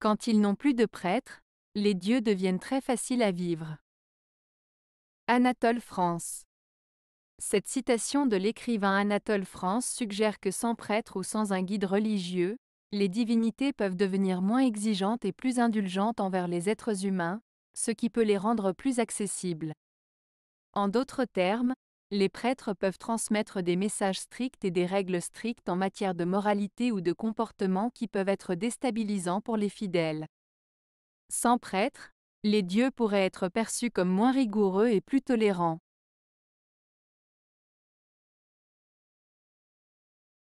Quand ils n'ont plus de prêtres, les dieux deviennent très faciles à vivre. Anatole France Cette citation de l'écrivain Anatole France suggère que sans prêtre ou sans un guide religieux, les divinités peuvent devenir moins exigeantes et plus indulgentes envers les êtres humains, ce qui peut les rendre plus accessibles. En d'autres termes, les prêtres peuvent transmettre des messages stricts et des règles strictes en matière de moralité ou de comportement qui peuvent être déstabilisants pour les fidèles. Sans prêtres, les dieux pourraient être perçus comme moins rigoureux et plus tolérants.